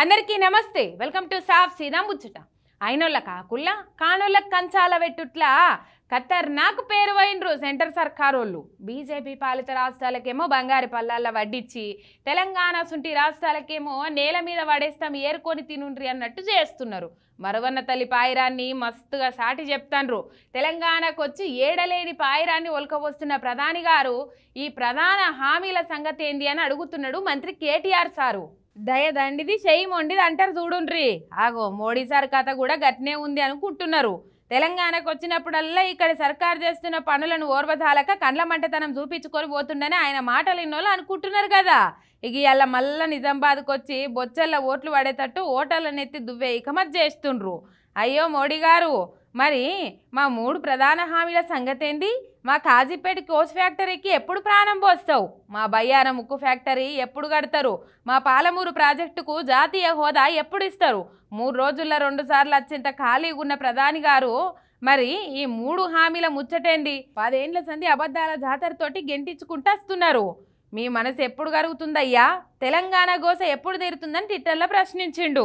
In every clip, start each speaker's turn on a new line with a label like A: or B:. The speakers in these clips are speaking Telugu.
A: అందరికీ నమస్తే వెల్కమ్ టు సాఫ్ సీదా ముచ్చట అయినోళ్ళ కాకుల్లా కానోళ్ళ కంచాల వెట్టుట్లా నాకు పేరు వైనరు సెంటర్ సర్కార్ వాళ్ళు బీజేపీ పాలిత రాష్ట్రాలకేమో బంగారు పల్లాల వడ్డిచ్చి తెలంగాణ సుంటి రాష్ట్రాలకేమో నేల మీద పడేస్తాం ఏరుకొని తినుండ్రి అన్నట్టు చేస్తున్నారు మరవన్న తల్లి పాయిరాన్ని మస్తుగా సాటి చెప్తాన్రు తెలంగాణకు వచ్చి ఏడలేని పాయిరాన్ని ఒలకబోస్తున్న ప్రధాని గారు ఈ ప్రధాన హామీల సంగతి ఏంది అని అడుగుతున్నాడు మంత్రి కేటీఆర్ సారు దయదండిది చెయ్యి మొండిది అంటారు చూడుండ్రి ఆగో మోడీ సార్ కథ కూడా గట్నే ఉంది అనుకుంటున్నారు తెలంగాణకు వచ్చినప్పుడల్లా ఇక్కడ సర్కారు చేస్తున్న పనులను ఓర్వజాలక కండ్ల మంటతనం చూపించుకొని పోతుండని ఆయన మాటలు ఇన్నోళ్ళు అనుకుంటున్నారు కదా ఇక ఇలా మళ్ళా నిజామాబాద్కి వచ్చి బొచ్చల్ల ఓట్లు పడేటట్టు ఓటర్లను ఎత్తి దువ్వే ఇకమర్ చేస్తుండ్రు అయ్యో మోడీ గారు మరి మా మూడు ప్రధాన హామీల సంగతేంది మా కాజీపేట కోచ్ ఫ్యాక్టరీకి ఎప్పుడు ప్రాణం పోస్తావు మా బయ్యార ముక్కు ఫ్యాక్టరీ ఎప్పుడు కడతారు మా పాలమూరు ప్రాజెక్టుకు జాతీయ హోదా ఎప్పుడు ఇస్తారు మూడు రోజుల్లో రెండు సార్లు వచ్చేంత ఖాళీగా ఉన్న ప్రధాని గారు మరి ఈ మూడు హామీల ముచ్చటేంది పదేండ్ల సంధి అబద్ధాల జాతరతోటి గెంటించుకుంటూ వస్తున్నారు మీ మనసు ఎప్పుడు కరుగుతుందయ్యా తెలంగాణ గోస ఎప్పుడు తీరుతుందని ట్విట్టర్లో ప్రశ్నించిండు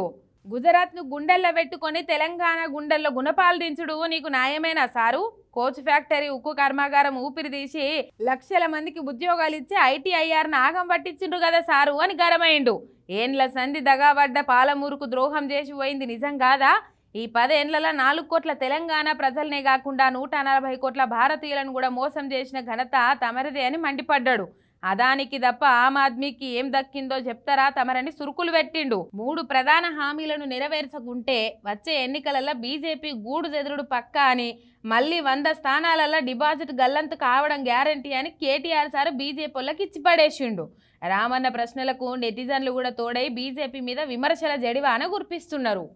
A: గుజరాత్ను గుండెల్లో పెట్టుకొని తెలంగాణ గుండెల్లో గుణపాలించుడు నీకు న్యాయమైన సారు కోచ్ ఫ్యాక్టరీ ఉక్కు కర్మాగారం ఊపిరి తీసి లక్షల మందికి ఉద్యోగాలు ఇచ్చి ఐటీఐఆర్ ఆగం పట్టించిండు కదా సారు అని గరమైండు ఏండ్ల సంధి దగాబడ్డ పాలమూరుకు ద్రోహం చేసి పోయింది నిజం కాదా ఈ పదేండ్లలో నాలుగు కోట్ల తెలంగాణ ప్రజలనే కాకుండా నూట నలభై కోట్ల భారతీయులను కూడా మోసం చేసిన ఘనత తమరిదే అని మండిపడ్డాడు అదానికి తప్ప ఆమ్ ఆద్మీకి ఏం దక్కిందో చెప్తారా తమరని సురుకులు పెట్టిండు మూడు ప్రధాన హామీలను నెరవేర్చకుంటే వచ్చే ఎన్నికలలో బీజేపీ గూడు జెదురుడు పక్క అని మళ్ళీ వంద స్థానాలలో డిపాజిట్ గల్లంతు కావడం గ్యారంటీ అని కేటీఆర్ సార్ బీజేపీ వాళ్ళకి ఇచ్చిపడేసిండు రామన్న ప్రశ్నలకు నెటిజన్లు కూడా తోడై బీజేపీ మీద విమర్శల జడివాన గుర్పిస్తున్నారు